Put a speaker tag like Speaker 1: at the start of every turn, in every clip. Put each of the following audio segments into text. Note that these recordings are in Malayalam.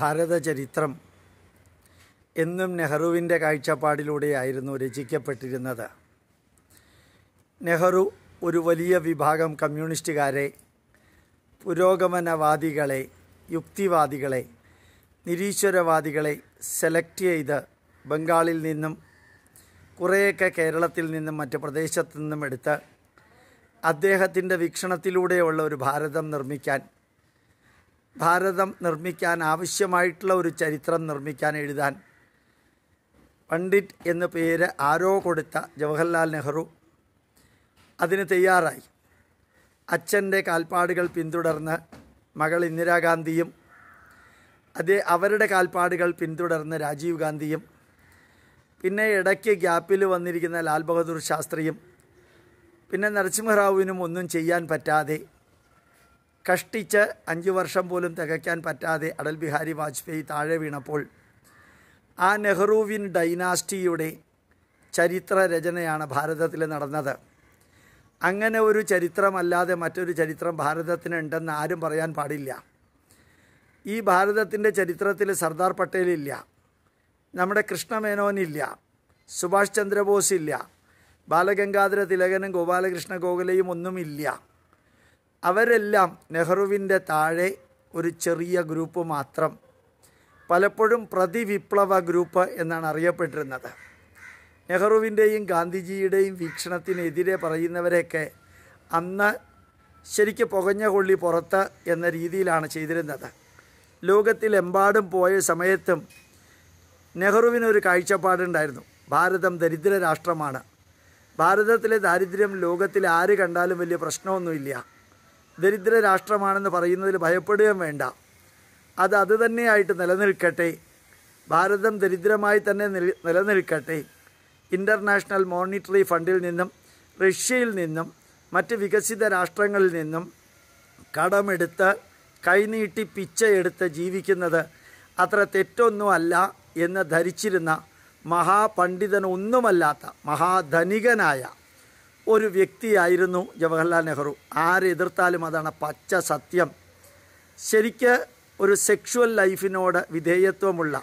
Speaker 1: ഭാരതചരിത്രം എന്നും നെഹ്റുവിൻ്റെ കാഴ്ചപ്പാടിലൂടെയായിരുന്നു രചിക്കപ്പെട്ടിരുന്നത് നെഹ്റു ഒരു വലിയ വിഭാഗം കമ്മ്യൂണിസ്റ്റുകാരെ പുരോഗമനവാദികളെ യുക്തിവാദികളെ നിരീശ്വരവാദികളെ സെലക്ട് ചെയ്ത് ബംഗാളിൽ നിന്നും കുറേയൊക്കെ കേരളത്തിൽ നിന്നും മറ്റ് പ്രദേശത്തു നിന്നും എടുത്ത് അദ്ദേഹത്തിൻ്റെ വീക്ഷണത്തിലൂടെയുള്ള ഒരു ഭാരതം നിർമ്മിക്കാൻ ഭാരതം നിർമ്മിക്കാൻ ആവശ്യമായിട്ടുള്ള ഒരു ചരിത്രം നിർമ്മിക്കാൻ എഴുതാൻ പണ്ഡിറ്റ് എന്ന പേര് ആരോ കൊടുത്ത ജവഹർലാൽ നെഹ്റു അതിന് തയ്യാറായി അച്ഛൻ്റെ കാൽപ്പാടുകൾ പിന്തുടർന്ന് മകൾ ഇന്ദിരാഗാന്ധിയും അതേ അവരുടെ കാൽപ്പാടുകൾ പിന്തുടർന്ന് രാജീവ് ഗാന്ധിയും പിന്നെ ഇടയ്ക്ക് ഗ്യാപ്പിൽ വന്നിരിക്കുന്ന ലാൽ ബഹദൂർ ശാസ്ത്രിയും പിന്നെ നരസിംഹറാവുവിനും ഒന്നും ചെയ്യാൻ പറ്റാതെ കഷ്ടിച്ച് അഞ്ചു വർഷം പോലും തികയ്ക്കാൻ പറ്റാതെ അടൽ ബിഹാരി വാജ്പേയി താഴെ വീണപ്പോൾ ആ നെഹ്റുവിൻ ഡൈനാസ്റ്റിയുടെ ചരിത്ര രചനയാണ് ഭാരതത്തിൽ നടന്നത് അങ്ങനെ ഒരു ചരിത്രമല്ലാതെ മറ്റൊരു ചരിത്രം ഭാരതത്തിനുണ്ടെന്ന് ആരും പറയാൻ പാടില്ല ഈ ഭാരതത്തിൻ്റെ ചരിത്രത്തിൽ സർദാർ പട്ടേലില്ല നമ്മുടെ കൃഷ്ണമേനോനില്ല സുഭാഷ് ചന്ദ്രബോസ് ഇല്ല ബാലഗംഗാധര തിലകനും ഗോപാലകൃഷ്ണ ഗോഖലയും ഒന്നുമില്ല അവരെല്ലാം നെഹ്റുവിൻ്റെ താഴെ ഒരു ചെറിയ ഗ്രൂപ്പ് മാത്രം പലപ്പോഴും പ്രതിവിപ്ലവ ഗ്രൂപ്പ് എന്നാണ് അറിയപ്പെട്ടിരുന്നത് നെഹ്റുവിൻ്റെയും ഗാന്ധിജിയുടെയും വീക്ഷണത്തിനെതിരെ പറയുന്നവരെയൊക്കെ അന്ന് ശരിക്ക് പുകഞ്ഞ കൊള്ളി പുറത്ത് എന്ന രീതിയിലാണ് ചെയ്തിരുന്നത് ലോകത്തിലെമ്പാടും പോയ സമയത്തും നെഹ്റുവിനൊരു കാഴ്ചപ്പാടുണ്ടായിരുന്നു ഭാരതം ദരിദ്ര രാഷ്ട്രമാണ് ഭാരതത്തിലെ ദാരിദ്ര്യം ലോകത്തിൽ ആര് കണ്ടാലും വലിയ പ്രശ്നമൊന്നുമില്ല ദരിദ്ര രാഷ്ട്രമാണെന്ന് പറയുന്നതിൽ ഭയപ്പെടുകയും വേണ്ട അത് അതുതന്നെയായിട്ട് നിലനിൽക്കട്ടെ ഭാരതം ദരിദ്രമായി തന്നെ നിലനിൽക്കട്ടെ ഇൻ്റർനാഷണൽ മോണിറ്ററി ഫണ്ടിൽ നിന്നും റഷ്യയിൽ നിന്നും മറ്റ് വികസിത രാഷ്ട്രങ്ങളിൽ നിന്നും കടമെടുത്ത് കൈനീട്ടി പിച്ചയെടുത്ത് ജീവിക്കുന്നത് അത്ര തെറ്റൊന്നുമല്ല എന്ന് ധരിച്ചിരുന്ന മഹാപണ്ഡിതനൊന്നുമല്ലാത്ത മഹാധനികനായ ഒരു വ്യക്തിയായിരുന്നു ജവഹർലാൽ നെഹ്റു ആരെതിർത്താലും അതാണ് പച്ച സത്യം ശരിക്ക് ഒരു സെക്ഷുവൽ ലൈഫിനോട് വിധേയത്വമുള്ള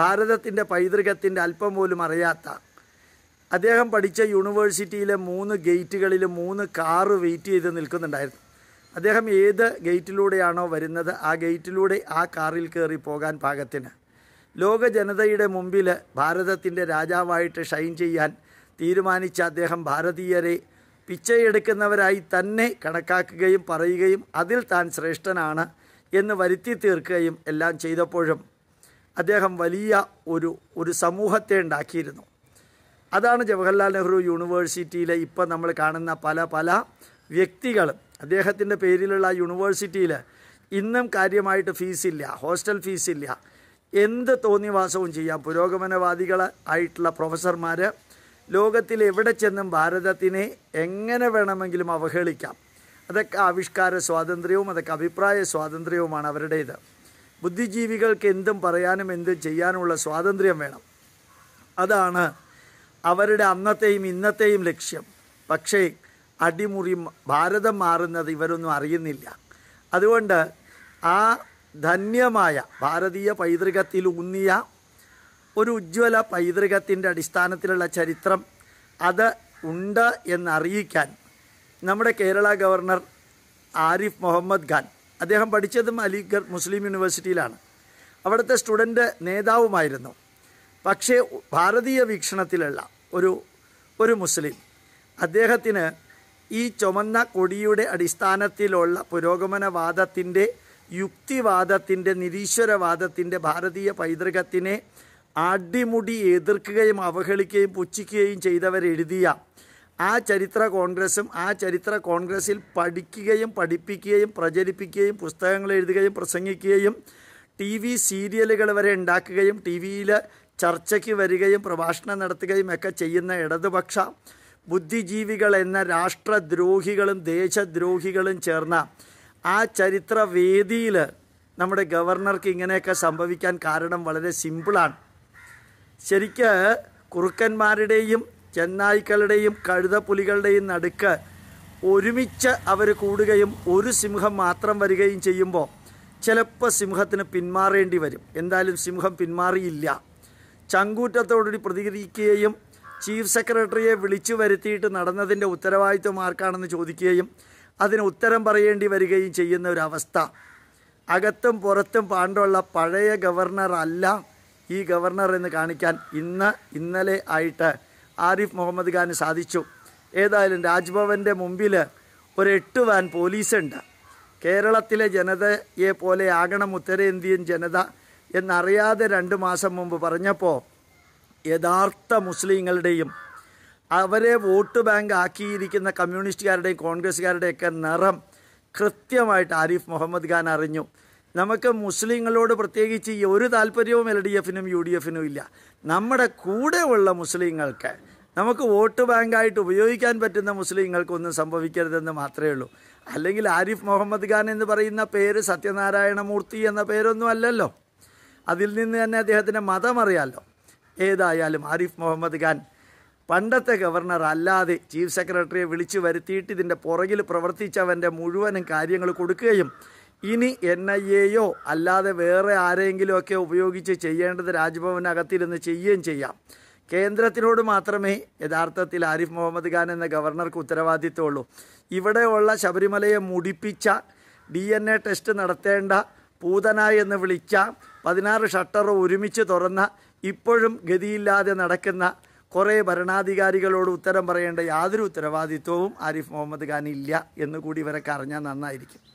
Speaker 1: ഭാരതത്തിൻ്റെ പൈതൃകത്തിൻ്റെ അല്പം പോലും അറിയാത്ത അദ്ദേഹം പഠിച്ച യൂണിവേഴ്സിറ്റിയിലെ മൂന്ന് ഗേറ്റുകളിൽ മൂന്ന് കാറ് വെയിറ്റ് ചെയ്ത് നിൽക്കുന്നുണ്ടായിരുന്നു അദ്ദേഹം ഏത് ഗേറ്റിലൂടെയാണോ വരുന്നത് ആ ഗേറ്റിലൂടെ ആ കാറിൽ കയറി പോകാൻ പാകത്തിന് ലോക ജനതയുടെ മുമ്പിൽ ഭാരതത്തിൻ്റെ രാജാവായിട്ട് ഷൈൻ ചെയ്യാൻ തീരുമാനിച്ച അദ്ദേഹം ഭാരതീയരെ പിച്ചയെടുക്കുന്നവരായി തന്നെ കണക്കാക്കുകയും പറയുകയും അതിൽ താൻ ശ്രേഷ്ഠനാണ് എന്ന് വരുത്തി തീർക്കുകയും എല്ലാം ചെയ്തപ്പോഴും അദ്ദേഹം വലിയ ഒരു ഒരു സമൂഹത്തെ ഉണ്ടാക്കിയിരുന്നു അതാണ് ജവഹർലാൽ നെഹ്റു യൂണിവേഴ്സിറ്റിയിലെ ഇപ്പോൾ നമ്മൾ കാണുന്ന പല പല വ്യക്തികളും അദ്ദേഹത്തിൻ്റെ പേരിലുള്ള യൂണിവേഴ്സിറ്റിയിൽ ഇന്നും കാര്യമായിട്ട് ഫീസില്ല ഹോസ്റ്റൽ ഫീസില്ല എന്ത് തോന്നിവാസവും ചെയ്യാം പുരോഗമനവാദികൾ ആയിട്ടുള്ള പ്രൊഫസർമാർ ലോകത്തിൽ എവിടെ ചെന്നും ഭാരതത്തിനെ എങ്ങനെ വേണമെങ്കിലും അവഹേളിക്കാം അതൊക്കെ ആവിഷ്കാര സ്വാതന്ത്ര്യവും അതൊക്കെ അഭിപ്രായ സ്വാതന്ത്ര്യവുമാണ് അവരുടേത് ബുദ്ധിജീവികൾക്ക് എന്തും പറയാനും എന്തും ചെയ്യാനുമുള്ള സ്വാതന്ത്ര്യം വേണം അതാണ് അവരുടെ അന്നത്തെയും ഇന്നത്തെയും ലക്ഷ്യം പക്ഷേ അടിമുറി ഭാരതം മാറുന്നത് ഇവരൊന്നും അറിയുന്നില്ല അതുകൊണ്ട് ആ ധന്യമായ ഭാരതീയ പൈതൃകത്തിൽ ഊന്നിയ ഒരു ഉജ്ജ്വല പൈതൃകത്തിൻ്റെ അടിസ്ഥാനത്തിലുള്ള ചരിത്രം അത് ഉണ്ട് എന്നറിയിക്കാൻ നമ്മുടെ കേരള ഗവർണർ ആരിഫ് മുഹമ്മദ് ഖാൻ അദ്ദേഹം പഠിച്ചതും അലിഗഡ് മുസ്ലിം യൂണിവേഴ്സിറ്റിയിലാണ് അവിടുത്തെ സ്റ്റുഡൻ്റ് നേതാവുമായിരുന്നു പക്ഷേ ഭാരതീയ വീക്ഷണത്തിലുള്ള ഒരു ഒരു മുസ്ലിം അദ്ദേഹത്തിന് ഈ ചുമന്ന കൊടിയുടെ അടിസ്ഥാനത്തിലുള്ള പുരോഗമനവാദത്തിൻ്റെ യുക്തിവാദത്തിൻ്റെ നിരീശ്വരവാദത്തിൻ്റെ ഭാരതീയ പൈതൃകത്തിനെ അടിമുടി എതിർക്കുകയും അവഹേളിക്കുകയും പുച്ഛിക്കുകയും ചെയ്തവരെഴുതിയ ആ ചരിത്ര കോൺഗ്രസ്സും ആ ചരിത്ര കോൺഗ്രസ്സിൽ പഠിക്കുകയും പഠിപ്പിക്കുകയും പ്രചരിപ്പിക്കുകയും പുസ്തകങ്ങൾ എഴുതുകയും പ്രസംഗിക്കുകയും ടി വി സീരിയലുകൾ വരെ ഉണ്ടാക്കുകയും ടി വിയിൽ ചർച്ചയ്ക്ക് വരികയും പ്രഭാഷണം നടത്തുകയും ഒക്കെ ചെയ്യുന്ന ഇടതുപക്ഷ ബുദ്ധിജീവികൾ എന്ന രാഷ്ട്രദ്രോഹികളും ദേശദ്രോഹികളും ചേർന്ന ആ ചരിത്രവേദിയിൽ നമ്മുടെ ഗവർണർക്ക് ഇങ്ങനെയൊക്കെ സംഭവിക്കാൻ കാരണം വളരെ സിമ്പിളാണ് ശരിക്ക് കുറുക്കന്മാരുടെയും ചെന്നായ്ക്കളുടെയും കഴുതപ്പുലികളുടെയും നടുക്ക് ഒരുമിച്ച് അവർ കൂടുകയും ഒരു സിംഹം മാത്രം വരികയും ചെയ്യുമ്പോൾ ചിലപ്പോൾ സിംഹത്തിന് പിന്മാറേണ്ടി വരും എന്തായാലും സിംഹം പിന്മാറിയില്ല ചങ്കൂറ്റത്തോടുകൂടി പ്രതികരിക്കുകയും ചീഫ് സെക്രട്ടറിയെ വിളിച്ചു വരുത്തിയിട്ട് നടന്നതിൻ്റെ ഉത്തരവാദിത്വം ആർക്കാണെന്ന് ചോദിക്കുകയും അതിന് ഉത്തരം പറയേണ്ടി വരികയും ചെയ്യുന്ന ഒരവസ്ഥ അകത്തും പുറത്തും പാണ്ടുള്ള പഴയ ഗവർണർ അല്ല ഈ ഗവർണർ എന്ന് കാണിക്കാൻ ഇന്ന് ഇന്നലെ ആയിട്ട് ആരിഫ് മുഹമ്മദ് ഖാന് സാധിച്ചു ഏതായാലും രാജ്ഭവൻ്റെ മുമ്പിൽ ഒരു എട്ട് വാൻ പോലീസുണ്ട് കേരളത്തിലെ ജനതയെ പോലെ ആകണം ഉത്തരേന്ത്യൻ ജനത എന്നറിയാതെ രണ്ട് മാസം മുമ്പ് പറഞ്ഞപ്പോൾ യഥാർത്ഥ മുസ്ലിങ്ങളുടെയും അവരെ വോട്ട് ബാങ്ക് ആക്കിയിരിക്കുന്ന കമ്മ്യൂണിസ്റ്റുകാരുടെയും കോൺഗ്രസ്സുകാരുടെയൊക്കെ നിറം കൃത്യമായിട്ട് ആരിഫ് മുഹമ്മദ് ഖാൻ അറിഞ്ഞു നമുക്ക് മുസ്ലിങ്ങളോട് പ്രത്യേകിച്ച് ഒരു താല്പര്യവും എൽ ഡി എഫിനും യു ഡി എഫിനും ഇല്ല നമ്മുടെ കൂടെയുള്ള മുസ്ലിങ്ങൾക്ക് നമുക്ക് വോട്ട് ബാങ്കായിട്ട് ഉപയോഗിക്കാൻ പറ്റുന്ന മുസ്ലിങ്ങൾക്കൊന്നും സംഭവിക്കരുതെന്ന് മാത്രമേ ഉള്ളൂ അല്ലെങ്കിൽ ആരിഫ് മുഹമ്മദ് ഖാൻ എന്ന് പറയുന്ന പേര് സത്യനാരായണ മൂർത്തി എന്ന പേരൊന്നും അല്ലല്ലോ അതിൽ നിന്ന് തന്നെ അദ്ദേഹത്തിൻ്റെ മതം അറിയാമല്ലോ ഏതായാലും ആരിഫ് മുഹമ്മദ് ഖാൻ പണ്ടത്തെ ഗവർണർ അല്ലാതെ ചീഫ് സെക്രട്ടറിയെ വിളിച്ചു വരുത്തിയിട്ട് ഇതിൻ്റെ പുറകിൽ പ്രവർത്തിച്ചവൻ്റെ മുഴുവനും കാര്യങ്ങൾ കൊടുക്കുകയും ഇനി എൻ ഐ എയോ അല്ലാതെ വേറെ ആരെങ്കിലുമൊക്കെ ഉപയോഗിച്ച് ചെയ്യേണ്ടത് രാജ്ഭവനകത്തിരുന്ന് ചെയ്യുകയും ചെയ്യാം കേന്ദ്രത്തിനോട് മാത്രമേ യഥാർത്ഥത്തിൽ ആരിഫ് മുഹമ്മദ് ഖാൻ എന്ന ഗവർണർക്ക് ഉത്തരവാദിത്തമുള്ളൂ ഇവിടെയുള്ള ശബരിമലയെ മുടിപ്പിച്ച ഡി എൻ എ ടെസ്റ്റ് നടത്തേണ്ട പൂതന എന്ന് വിളിച്ച പതിനാറ് ഷട്ടർ ഒരുമിച്ച് തുറന്ന ഇപ്പോഴും ഗതിയില്ലാതെ നടക്കുന്ന കുറേ ഭരണാധികാരികളോട് ഉത്തരം പറയേണ്ട യാതൊരു ഉത്തരവാദിത്വവും ആരിഫ് മുഹമ്മദ് ഖാൻ ഇല്ല എന്നുകൂടി ഇവരൊക്കെ അറിഞ്ഞാൽ നന്നായിരിക്കും